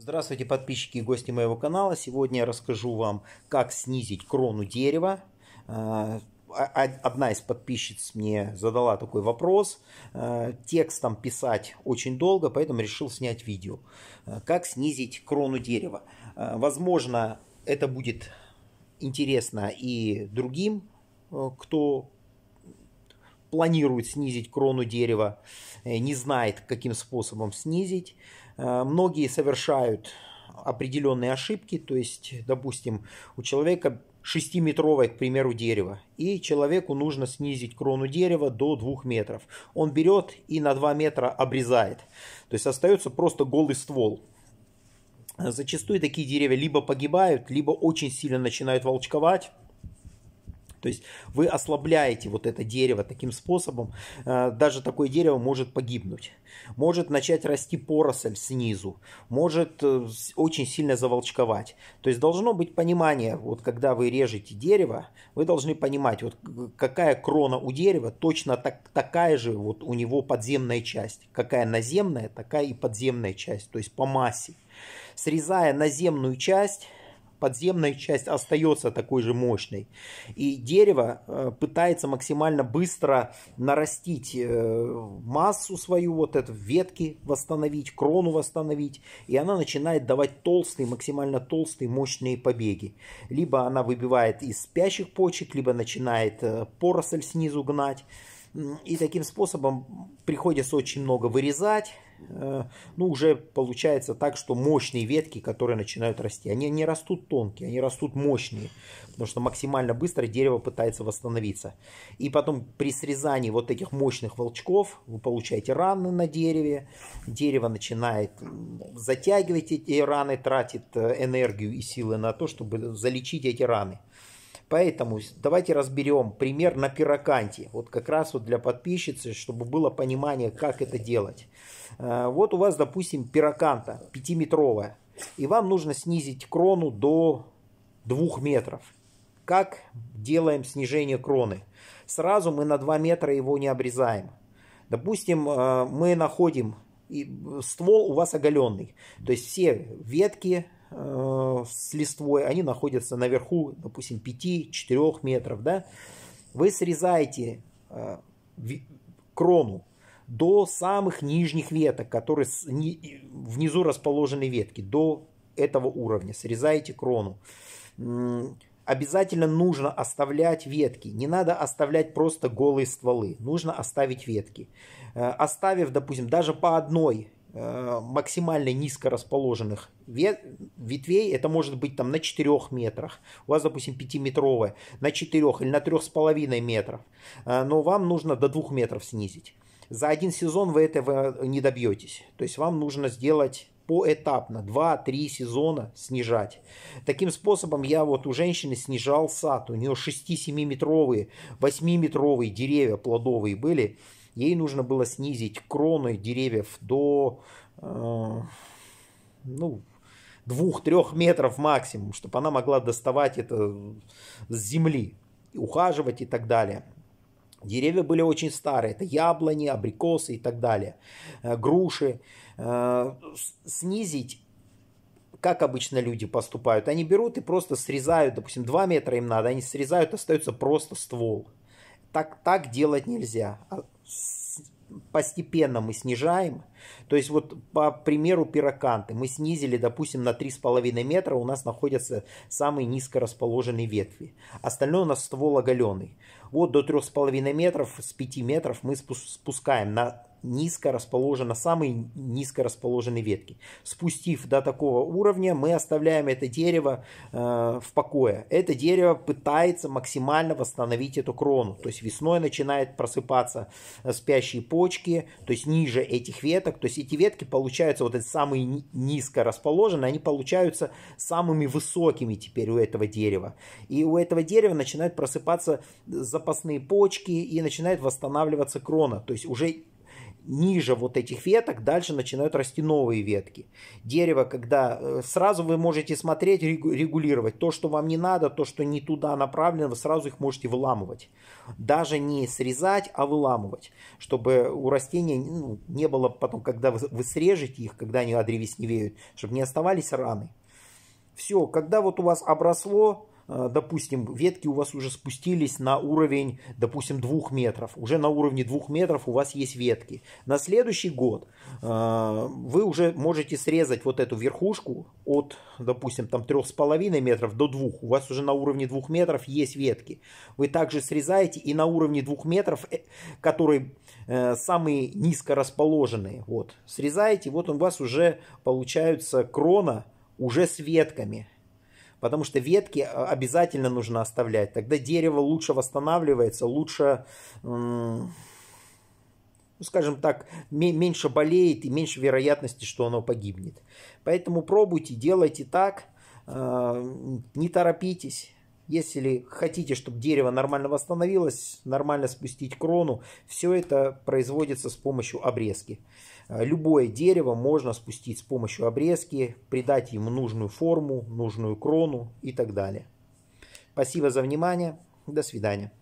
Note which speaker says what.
Speaker 1: Здравствуйте, подписчики и гости моего канала. Сегодня я расскажу вам, как снизить крону дерева. Э, а, а, одна из подписчиц мне задала такой вопрос. Э, текстом писать очень долго, поэтому решил снять видео. Э, как снизить крону дерева? Возможно, это будет интересно и другим, кто планирует снизить крону дерева, э, не знает, каким способом снизить. Э, многие совершают определенные ошибки, то есть, допустим, у человека 6-метровое, к примеру, дерево, и человеку нужно снизить крону дерева до 2 метров. Он берет и на 2 метра обрезает, то есть остается просто голый ствол. Зачастую такие деревья либо погибают, либо очень сильно начинают волчковать, то есть вы ослабляете вот это дерево таким способом. Э, даже такое дерево может погибнуть. Может начать расти поросль снизу. Может э, очень сильно заволчковать. То есть должно быть понимание, вот когда вы режете дерево, вы должны понимать, вот какая крона у дерева, точно так, такая же вот у него подземная часть. Какая наземная, такая и подземная часть. То есть по массе. Срезая наземную часть, подземная часть остается такой же мощной. И дерево э, пытается максимально быстро нарастить э, массу свою, вот эту ветки восстановить, крону восстановить, и она начинает давать толстые, максимально толстые, мощные побеги. Либо она выбивает из спящих почек, либо начинает э, поросль снизу гнать. И таким способом приходится очень много вырезать, Э, ну, уже получается так, что мощные ветки, которые начинают расти, они не растут тонкие, они растут мощные, потому что максимально быстро дерево пытается восстановиться. И потом при срезании вот этих мощных волчков вы получаете раны на дереве, дерево начинает затягивать эти раны, тратит э, энергию и силы на то, чтобы залечить эти раны. Поэтому давайте разберем пример на пироканте. Вот как раз вот для подписчицы, чтобы было понимание, как это делать. Э, вот у вас, допустим, пироканта 5-метровая. И вам нужно снизить крону до 2 метров. Как делаем снижение кроны? Сразу мы на 2 метра его не обрезаем. Допустим, э, мы находим и э, ствол у вас оголенный. То есть все ветки, Э, с листвой, они находятся наверху, допустим, 5-4 метров, да, вы срезаете э, крону до самых нижних веток, которые внизу расположены ветки, до этого уровня, срезаете крону. Обязательно нужно оставлять ветки. Не надо оставлять просто голые стволы. Нужно оставить ветки. Э, оставив, допустим, даже по одной Э, максимально низко расположенных ветвей, это может быть там на 4 метрах, у вас, допустим, 5-метровая, на 4 или на 3,5 метров, э, но вам нужно до 2 метров снизить. За один сезон вы этого не добьетесь. То есть вам нужно сделать поэтапно, 2-3 сезона снижать. Таким способом я вот у женщины снижал сад. У нее 6-7-метровые, 8-метровые деревья плодовые были. Ей нужно было снизить кроны деревьев до э, ну, 2-3 метров максимум, чтобы она могла доставать это с земли, ухаживать и так далее. Деревья были очень старые, это яблони, абрикосы и так далее, э, груши. Э, снизить как обычно люди поступают? Они берут и просто срезают, допустим, 2 метра им надо, они срезают, остается просто ствол. Так, так делать нельзя. А постепенно мы снижаем. То есть вот по примеру пироканты мы снизили, допустим, на 3,5 метра у нас находятся самые низко расположенные ветви. Остальное у нас ствол оголенный. Вот до 3,5 метров, с 5 метров мы спускаем на низко расположена, самые низко расположенные ветки. Спустив до такого уровня, мы оставляем это дерево э, в покое. Это дерево пытается максимально восстановить эту крону. То есть весной начинает просыпаться э, спящие почки, то есть ниже этих веток. То есть эти ветки получаются, вот эти самые низко расположенные, они получаются самыми высокими теперь у этого дерева. И у этого дерева начинают просыпаться запасные почки и начинает восстанавливаться крона. То есть уже ниже вот этих веток дальше начинают расти новые ветки. Дерево, когда э, сразу вы можете смотреть, регулировать то, что вам не надо, то, что не туда направлено, вы сразу их можете выламывать. Даже не срезать, а выламывать, чтобы у растения ну, не было потом, когда вы, вы срежете их, когда они одревесневеют, чтобы не оставались раны. Все, когда вот у вас обросло, а, допустим, ветки у вас уже спустились на уровень, допустим, двух метров. Уже на уровне двух метров у вас есть ветки. На следующий год а, вы уже можете срезать вот эту верхушку от, допустим, там трех с половиной метров до двух. У вас уже на уровне двух метров есть ветки. Вы также срезаете и на уровне двух метров, э, которые э, самые низко расположенные, вот, срезаете, вот у вас уже получаются крона уже с ветками потому что ветки а, обязательно нужно оставлять. Тогда дерево лучше восстанавливается, лучше, ну, скажем так, меньше болеет и меньше вероятности, что оно погибнет. Поэтому пробуйте, делайте так, а, не торопитесь. Если хотите, чтобы дерево нормально восстановилось, нормально спустить крону, все это производится с помощью обрезки. Э, любое дерево можно спустить с помощью обрезки, придать ему нужную форму, нужную крону и так далее. Спасибо за внимание. До свидания.